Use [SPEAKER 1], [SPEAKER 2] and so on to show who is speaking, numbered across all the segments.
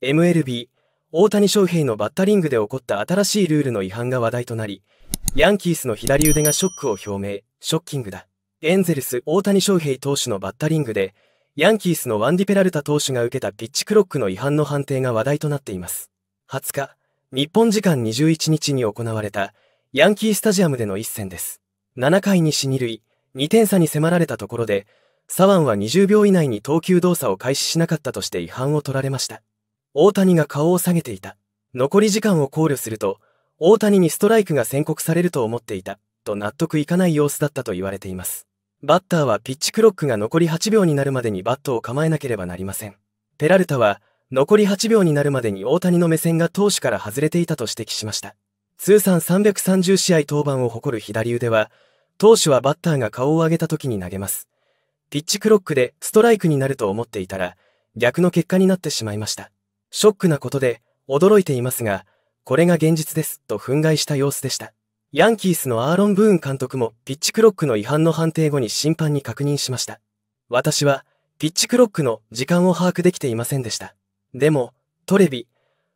[SPEAKER 1] MLB 大谷翔平のバッタリングで起こった新しいルールの違反が話題となりヤンキースの左腕がショックを表明ショッキングだエンゼルス大谷翔平投手のバッタリングでヤンキースのワンディペラルタ投手が受けたピッチクロックの違反の判定が話題となっています20日日本時間21日に行われたヤンキースタジアムでの一戦です7回に死2塁2点差に迫られたところでサワンは20秒以内に投球動作を開始しなかったとして違反を取られました大谷が顔を下げていた。残り時間を考慮すると、大谷にストライクが宣告されると思っていた、と納得いかない様子だったと言われています。バッターはピッチクロックが残り8秒になるまでにバットを構えなければなりません。ペラルタは、残り8秒になるまでに大谷の目線が投手から外れていたと指摘しました。通算330試合登板を誇る左腕は、投手はバッターが顔を上げた時に投げます。ピッチクロックでストライクになると思っていたら、逆の結果になってしまいました。ショックなことで驚いていますが、これが現実です、と憤慨した様子でした。ヤンキースのアーロン・ブーン監督もピッチクロックの違反の判定後に審判に確認しました。私は、ピッチクロックの時間を把握できていませんでした。でも、トレビ、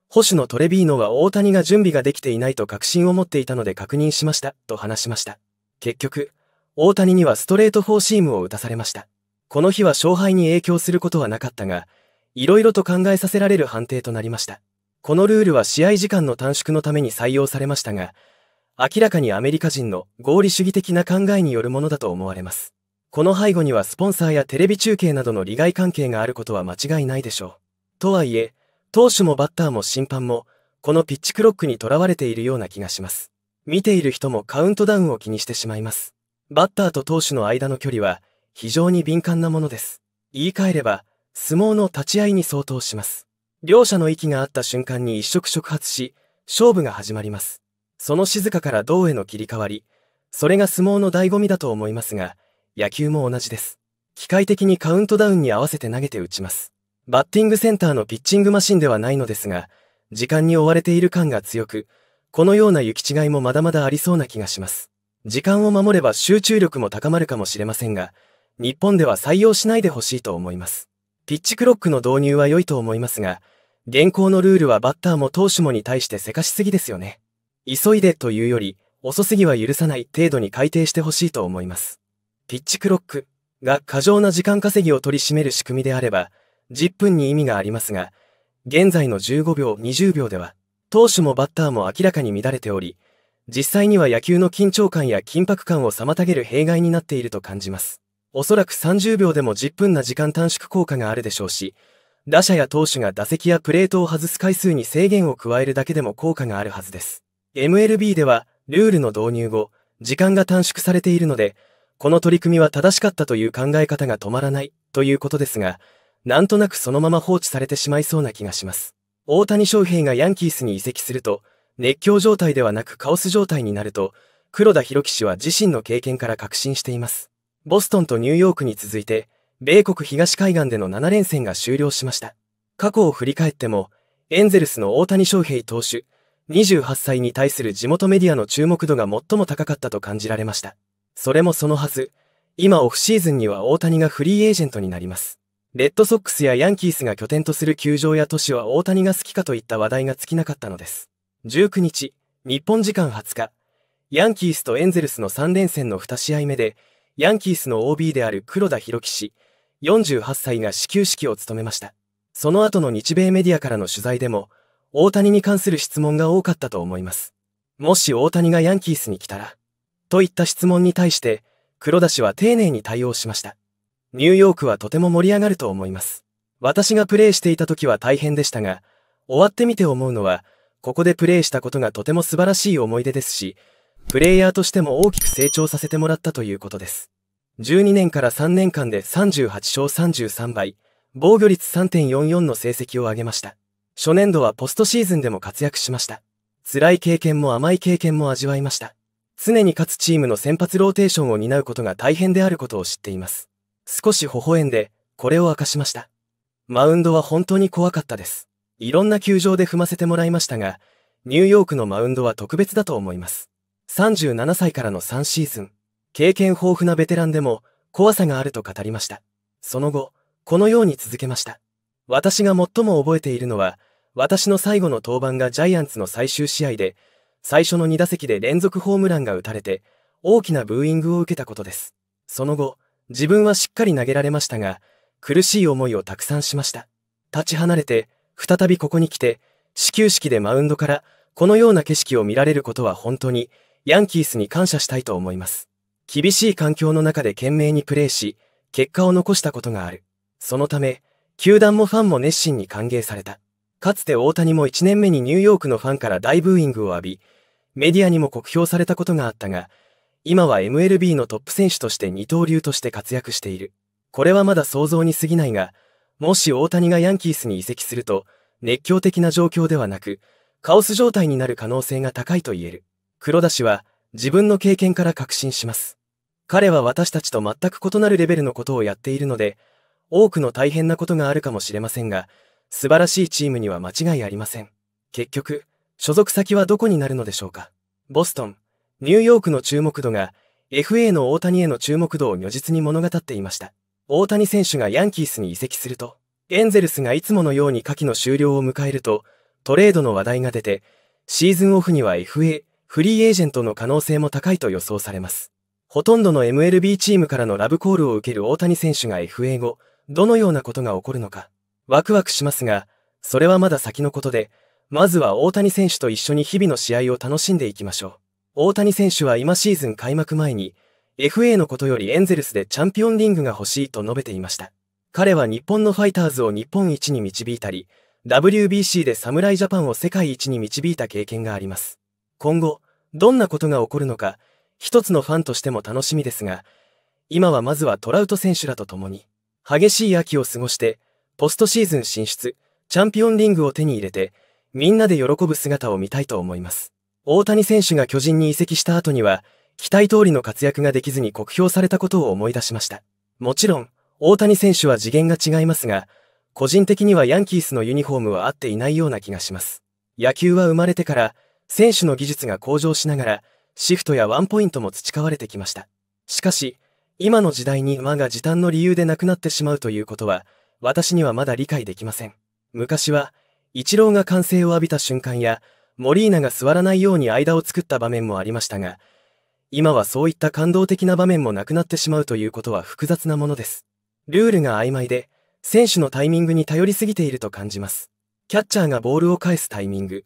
[SPEAKER 1] 保守のトレビーノは大谷が準備ができていないと確信を持っていたので確認しました、と話しました。結局、大谷にはストレートフォーシームを打たされました。この日は勝敗に影響することはなかったが、色々と考えさせられる判定となりました。このルールは試合時間の短縮のために採用されましたが、明らかにアメリカ人の合理主義的な考えによるものだと思われます。この背後にはスポンサーやテレビ中継などの利害関係があることは間違いないでしょう。とはいえ、投手もバッターも審判も、このピッチクロックにとらわれているような気がします。見ている人もカウントダウンを気にしてしまいます。バッターと投手の間の距離は、非常に敏感なものです。言い換えれば、相撲の立ち合いに相当します。両者の息があった瞬間に一触触発し、勝負が始まります。その静かから銅への切り替わり、それが相撲の醍醐味だと思いますが、野球も同じです。機械的にカウントダウンに合わせて投げて打ちます。バッティングセンターのピッチングマシンではないのですが、時間に追われている感が強く、このような行き違いもまだまだありそうな気がします。時間を守れば集中力も高まるかもしれませんが、日本では採用しないでほしいと思います。ピッチクロックの導入は良いと思いますが、現行のルールはバッターも投手もに対してせかしすぎですよね。急いでというより、遅すぎは許さない程度に改定してほしいと思います。ピッチクロックが過剰な時間稼ぎを取り締める仕組みであれば、10分に意味がありますが、現在の15秒、20秒では、投手もバッターも明らかに乱れており、実際には野球の緊張感や緊迫感を妨げる弊害になっていると感じます。おそらく30秒でも10分な時間短縮効果があるでしょうし、打者や投手が打席やプレートを外す回数に制限を加えるだけでも効果があるはずです。MLB では、ルールの導入後、時間が短縮されているので、この取り組みは正しかったという考え方が止まらないということですが、なんとなくそのまま放置されてしまいそうな気がします。大谷翔平がヤンキースに移籍すると、熱狂状態ではなくカオス状態になると、黒田博樹氏は自身の経験から確信しています。ボストンとニューヨークに続いて、米国東海岸での7連戦が終了しました。過去を振り返っても、エンゼルスの大谷翔平投手、28歳に対する地元メディアの注目度が最も高かったと感じられました。それもそのはず、今オフシーズンには大谷がフリーエージェントになります。レッドソックスやヤンキースが拠点とする球場や都市は大谷が好きかといった話題が尽きなかったのです。19日、日本時間20日、ヤンキースとエンゼルスの3連戦の2試合目で、ヤンキースの OB である黒田博樹氏、48歳が始球式を務めました。その後の日米メディアからの取材でも、大谷に関する質問が多かったと思います。もし大谷がヤンキースに来たら、といった質問に対して、黒田氏は丁寧に対応しました。ニューヨークはとても盛り上がると思います。私がプレーしていた時は大変でしたが、終わってみて思うのは、ここでプレーしたことがとても素晴らしい思い出ですし、プレイヤーとしても大きく成長させてもらったということです。12年から3年間で38勝33倍、防御率3.44の成績を上げました。初年度はポストシーズンでも活躍しました。辛い経験も甘い経験も味わいました。常に勝つチームの先発ローテーションを担うことが大変であることを知っています。少し微笑んで、これを明かしました。マウンドは本当に怖かったです。いろんな球場で踏ませてもらいましたが、ニューヨークのマウンドは特別だと思います。37歳からの3シーズン、経験豊富なベテランでも怖さがあると語りました。その後、このように続けました。私が最も覚えているのは、私の最後の登板がジャイアンツの最終試合で、最初の2打席で連続ホームランが打たれて、大きなブーイングを受けたことです。その後、自分はしっかり投げられましたが、苦しい思いをたくさんしました。立ち離れて、再びここに来て、始球式でマウンドから、このような景色を見られることは本当に、ヤンキースに感謝したいと思います。厳しい環境の中で懸命にプレーし、結果を残したことがある。そのため、球団もファンも熱心に歓迎された。かつて大谷も1年目にニューヨークのファンから大ブーイングを浴び、メディアにも酷評されたことがあったが、今は MLB のトップ選手として二刀流として活躍している。これはまだ想像に過ぎないが、もし大谷がヤンキースに移籍すると、熱狂的な状況ではなく、カオス状態になる可能性が高いと言える。黒田氏は自分の経験から確信します。彼は私たちと全く異なるレベルのことをやっているので、多くの大変なことがあるかもしれませんが、素晴らしいチームには間違いありません。結局、所属先はどこになるのでしょうか。ボストン、ニューヨークの注目度が、FA の大谷への注目度を如実に物語っていました。大谷選手がヤンキースに移籍すると、エンゼルスがいつものように夏季の終了を迎えると、トレードの話題が出て、シーズンオフには FA、フリーエージェントの可能性も高いと予想されます。ほとんどの MLB チームからのラブコールを受ける大谷選手が FA 後、どのようなことが起こるのか、ワクワクしますが、それはまだ先のことで、まずは大谷選手と一緒に日々の試合を楽しんでいきましょう。大谷選手は今シーズン開幕前に、FA のことよりエンゼルスでチャンピオンリングが欲しいと述べていました。彼は日本のファイターズを日本一に導いたり、WBC で侍ジャパンを世界一に導いた経験があります。今後、どんなことが起こるのか、一つのファンとしても楽しみですが、今はまずはトラウト選手らと共に、激しい秋を過ごして、ポストシーズン進出、チャンピオンリングを手に入れて、みんなで喜ぶ姿を見たいと思います。大谷選手が巨人に移籍した後には、期待通りの活躍ができずに酷評されたことを思い出しました。もちろん、大谷選手は次元が違いますが、個人的にはヤンキースのユニフォームは合っていないような気がします。野球は生まれてから、選手の技術が向上しながら、シフトやワンポイントも培われてきました。しかし、今の時代に馬が時短の理由でなくなってしまうということは、私にはまだ理解できません。昔は、イチローが歓声を浴びた瞬間や、モリーナが座らないように間を作った場面もありましたが、今はそういった感動的な場面もなくなってしまうということは複雑なものです。ルールが曖昧で、選手のタイミングに頼りすぎていると感じます。キャッチャーがボールを返すタイミング、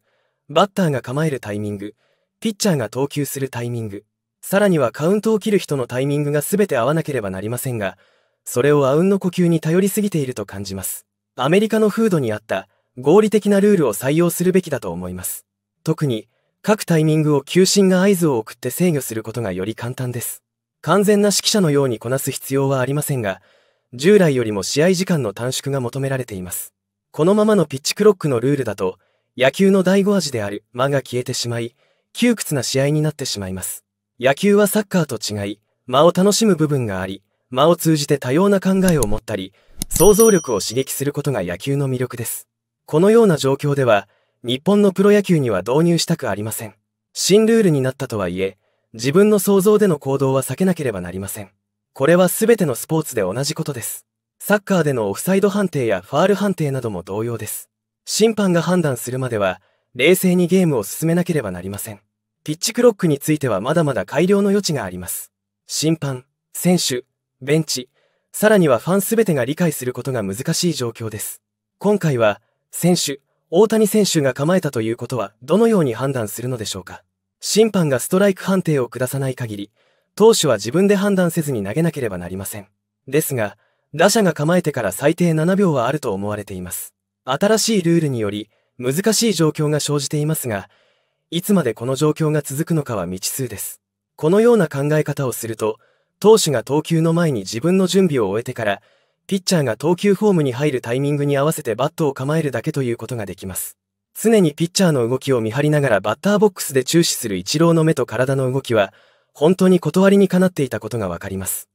[SPEAKER 1] バッターが構えるタイミング、ピッチャーが投球するタイミング、さらにはカウントを切る人のタイミングが全て合わなければなりませんが、それをあうんの呼吸に頼りすぎていると感じます。アメリカの風土に合った合理的なルールを採用するべきだと思います。特に、各タイミングを球審が合図を送って制御することがより簡単です。完全な指揮者のようにこなす必要はありませんが、従来よりも試合時間の短縮が求められています。このままのピッチクロックのルールだと、野球の醍醐味である間が消えてしまい、窮屈な試合になってしまいます。野球はサッカーと違い、間を楽しむ部分があり、間を通じて多様な考えを持ったり、想像力を刺激することが野球の魅力です。このような状況では、日本のプロ野球には導入したくありません。新ルールになったとはいえ、自分の想像での行動は避けなければなりません。これは全てのスポーツで同じことです。サッカーでのオフサイド判定やファール判定なども同様です。審判が判断するまでは、冷静にゲームを進めなければなりません。ピッチクロックについてはまだまだ改良の余地があります。審判、選手、ベンチ、さらにはファンすべてが理解することが難しい状況です。今回は、選手、大谷選手が構えたということはどのように判断するのでしょうか。審判がストライク判定を下さない限り、投手は自分で判断せずに投げなければなりません。ですが、打者が構えてから最低7秒はあると思われています。新しいルールにより難しい状況が生じていますが、いつまでこの状況が続くのかは未知数です。このような考え方をすると、投手が投球の前に自分の準備を終えてから、ピッチャーが投球フォームに入るタイミングに合わせてバットを構えるだけということができます。常にピッチャーの動きを見張りながらバッターボックスで注視するイチローの目と体の動きは、本当に断りにかなっていたことがわかります。